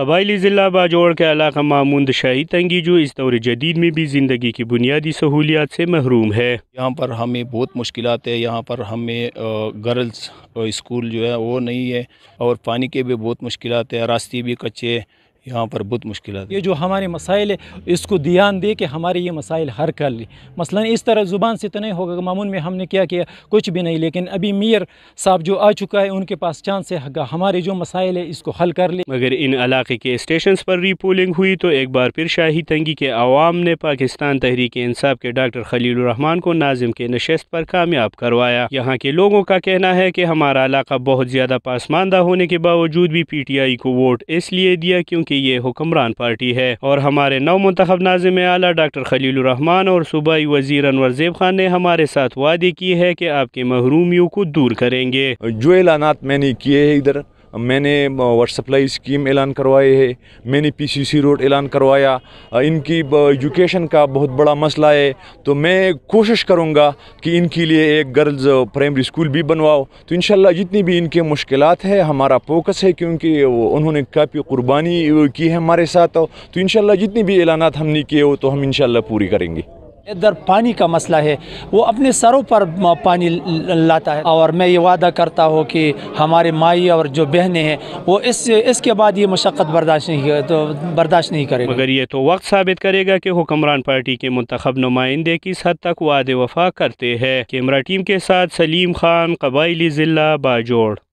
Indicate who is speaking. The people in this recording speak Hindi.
Speaker 1: कबायली ज़िला बाजोड़ के इलाका मामूंद शाही तंगी जो इस दौर जदीद में भी ज़िंदगी की
Speaker 2: बुनियादी सहूलियात से महरूम है यहाँ पर हमें बहुत मुश्किल है यहाँ पर हमें गर्ल्स स्कूल जो है वो नहीं है और पानी के भी बहुत मुश्किल है रास्ते भी कच्चे यहाँ पर बहुत मुश्किल है
Speaker 3: ये जो हमारे मसाइल है इसको ध्यान दे कि हमारे ये मसाइल हर कर ली मसला इस तरह ज़ुबान से तो नहीं होगा मामून में हमने क्या किया कुछ भी नहीं लेकिन अभी मेयर साहब जो आ चुका है उनके पास चांस है हमारे जो मसाइल है इसको हल कर ले मगर इन
Speaker 1: इलाके के स्टेशन पर रीपोलिंग हुई तो एक बार फिर शाही तंगी के आवाम ने पाकिस्तान तहरीक इंसाफ के डॉक्टर खलील रहमान को नाजिम के नशस्त पर कामयाब करवाया यहाँ के लोगों का कहना है कि हमारा इलाका बहुत ज़्यादा पासमानदा होने के बावजूद भी पी टी आई को वोट इसलिए दिया क्योंकि की ये हुक्मरान पार्टी है और हमारे नौ मंतखब नाजिम आला डॉक्टर खलीलरहमान और सूबाई वजीर अनवर जेब खान ने हमारे साथ वादे किए है कि आपके महरूमियों को दूर
Speaker 4: करेंगे जो ऐलानात मैंने किए हैं इधर मैंने वाटर सप्लाई स्कीम ऐलान करवाई है मैंने पीसीसी रोड ऐलान करवाया इनकी एजुकेशन का बहुत बड़ा मसला है तो मैं कोशिश करूँगा कि इनके लिए एक गर्ल्स प्राइमरी स्कूल भी बनवाओ तो इन जितनी भी इनके मुश्किल है हमारा फोकस है क्योंकि उन्होंने काफ़ी कुर्बानी की है हमारे साथ तो इन जितनी भी ऐलान हमने किए हो तो हम इन पूरी करेंगे
Speaker 5: इधर पानी का मसला है वो अपने सरों पर पानी लाता है और मैं ये वादा करता हूँ कि हमारे माई और जो बहनें हैं वो इस इसके बाद ये मशक्क़त बर्दाश्त नहीं तो बर्दाश्त नहीं करेगी
Speaker 1: मगर ये तो वक्त साबित करेगा कि हुक्मरान पार्टी के मंतखब नुमाइंदे किस हद तक वादे वफा करते हैं कैमरा टीम के साथ सलीम खान कबायली ज़िला बाजोड़